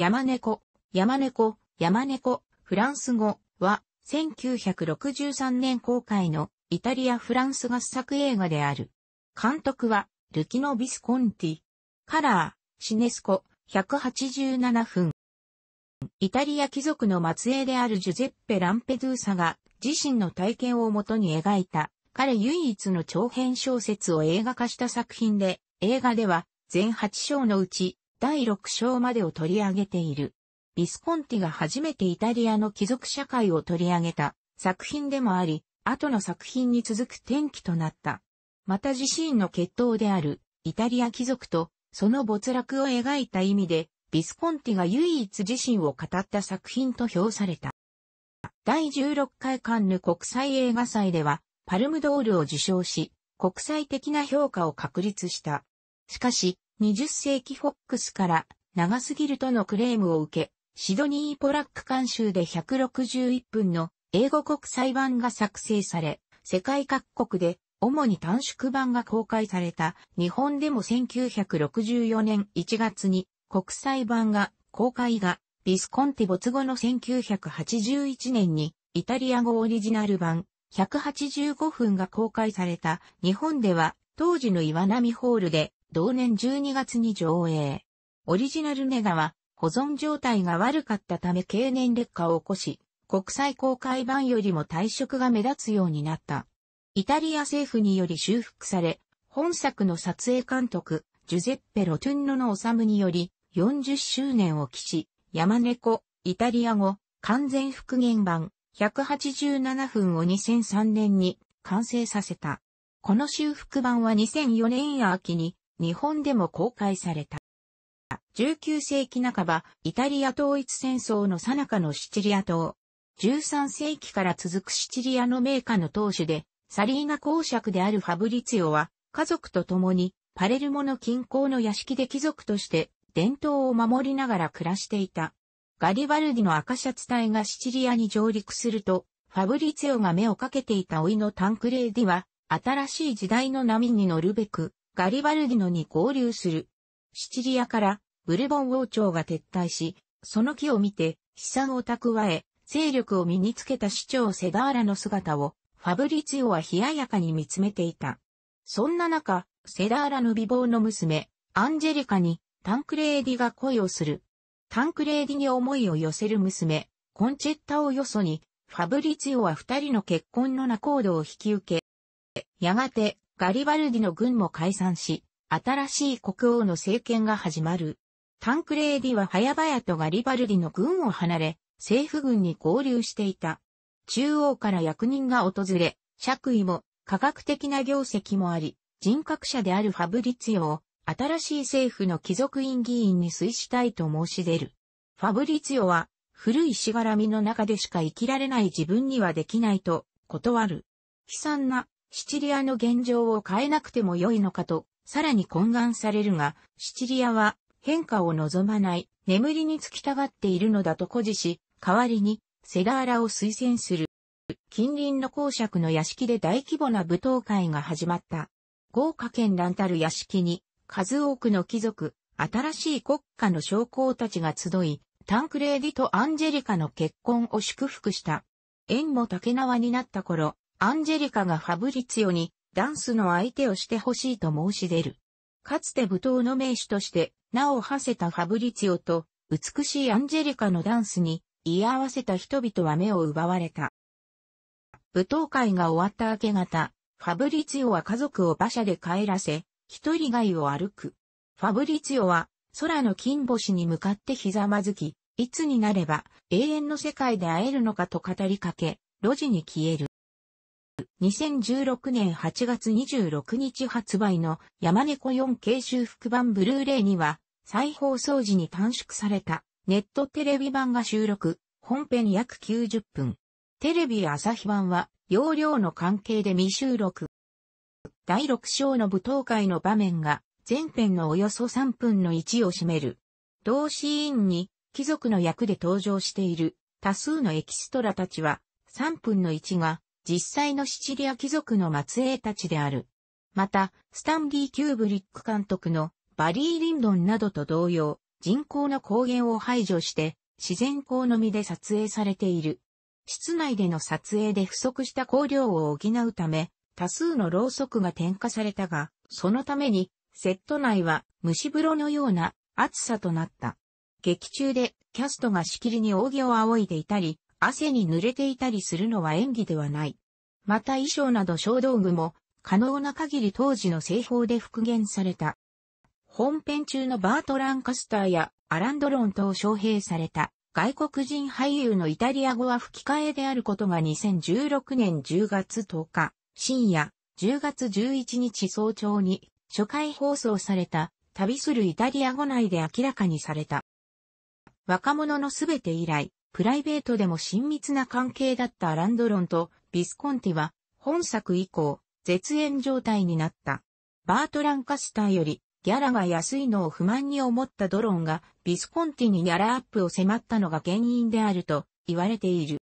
山猫、山猫、山猫、フランス語は、1963年公開のイタリア・フランス合作映画である。監督は、ルキノ・ビスコンティ。カラー、シネスコ、187分。イタリア貴族の末裔であるジュゼッペ・ランペドゥーサが、自身の体験をもとに描いた、彼唯一の長編小説を映画化した作品で、映画では、全8章のうち、第6章までを取り上げている。ビスコンティが初めてイタリアの貴族社会を取り上げた作品でもあり、後の作品に続く転機となった。また自身の血統であるイタリア貴族とその没落を描いた意味で、ビスコンティが唯一自身を語った作品と評された。第16回カンヌ国際映画祭では、パルムドールを受賞し、国際的な評価を確立した。しかし、20世紀フォックスから長すぎるとのクレームを受け、シドニー・ポラック監修で161分の英語国際版が作成され、世界各国で主に短縮版が公開された日本でも1964年1月に国際版が公開がビスコンティ没後の1981年にイタリア語オリジナル版185分が公開された日本では当時の岩波ホールで同年12月に上映。オリジナルネガは保存状態が悪かったため経年劣化を起こし、国際公開版よりも退色が目立つようになった。イタリア政府により修復され、本作の撮影監督、ジュゼッペ・ロトゥンノの治により、40周年を期し、山猫、イタリア語、完全復元版、187分を2003年に完成させた。この修復版は2004年秋に日本でも公開された。19世紀半ば、イタリア統一戦争の最中のシチリア島。13世紀から続くシチリアの名家の当主で、サリーナ公爵であるファブリツィオは、家族と共に、パレルモの近郊の屋敷で貴族として、伝統を守りながら暮らしていた。ガリバルディの赤シャツ隊がシチリアに上陸すると、ファブリツィオが目をかけていた老いのタンクレーディは、新しい時代の波に乗るべく、ガリバルディノに合流する。シチリアからブルボン王朝が撤退し、その木を見て、資産を蓄え、勢力を身につけた市長セダーラの姿を、ファブリツィオは冷ややかに見つめていた。そんな中、セダーラの美貌の娘、アンジェリカに、タンクレーディが恋をする。タンクレーディに思いを寄せる娘、コンチェッタをよそに、ファブリツィオは二人の結婚の仲人を引き受け、やがてガリバルディの軍も解散し、新しい国王の政権が始まる。タンクレーディは早々とガリバルディの軍を離れ、政府軍に合流していた。中央から役人が訪れ、爵位も科学的な業績もあり、人格者であるファブリツィオを新しい政府の貴族院議員に推したいと申し出る。ファブリツィオは古いしがらみの中でしか生きられない自分にはできないと断る。悲惨なシチリアの現状を変えなくても良いのかと、さらに懇願されるが、シチリアは変化を望まない、眠りにつきたがっているのだと誇示し、代わりにセガーラを推薦する。近隣の公爵の屋敷で大規模な舞踏会が始まった。豪華絢爛たる屋敷に、数多くの貴族、新しい国家の将校たちが集い、タンクレーディとアンジェリカの結婚を祝福した。縁も竹縄になった頃、アンジェリカがファブリツィオにダンスの相手をしてほしいと申し出る。かつて舞踏の名手として名を馳せたファブリツィオと美しいアンジェリカのダンスに居合わせた人々は目を奪われた。舞踏会が終わった明け方、ファブリツィオは家族を馬車で帰らせ、一人街を歩く。ファブリツィオは空の金星に向かってひざまずき、いつになれば永遠の世界で会えるのかと語りかけ、路地に消える。2016年8月26日発売の山猫 4K 修復版ブルーレイには、再放送時に短縮されたネットテレビ版が収録、本編約90分。テレビ朝日版は容量の関係で未収録。第6章の舞踏会の場面が前編のおよそ3分の1を占める。同シーンに貴族の役で登場している多数のエキストラたちは3分の1が実際のシチリア貴族の末裔たちである。また、スタンリー・キューブリック監督のバリー・リンドンなどと同様、人工の光源を排除して自然光のみで撮影されている。室内での撮影で不足した光量を補うため、多数のろうそくが点火されたが、そのために、セット内は蒸し風呂のような暑さとなった。劇中でキャストがしきりに扇を仰いでいたり、汗に濡れていたりするのは演技ではない。また衣装など小道具も可能な限り当時の製法で復元された。本編中のバート・ランカスターやアランドロンと招聘された外国人俳優のイタリア語は吹き替えであることが2016年10月10日深夜10月11日早朝に初回放送された旅するイタリア語内で明らかにされた。若者のすべて以来、プライベートでも親密な関係だったランドロンとビスコンティは本作以降、絶縁状態になった。バートランカスターよりギャラが安いのを不満に思ったドロンがビスコンティにギャラアップを迫ったのが原因であると言われている。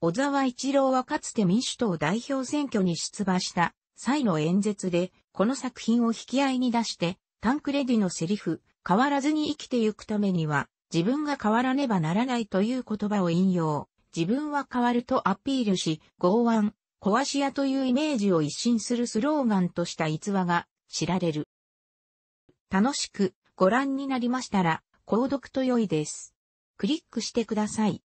小沢一郎はかつて民主党代表選挙に出馬した際の演説で、この作品を引き合いに出して、タンクレディのセリフ、変わらずに生きてゆくためには、自分が変わらねばならないという言葉を引用、自分は変わるとアピールし、剛腕、壊し屋というイメージを一新するスローガンとした逸話が知られる。楽しくご覧になりましたら、購読と良いです。クリックしてください。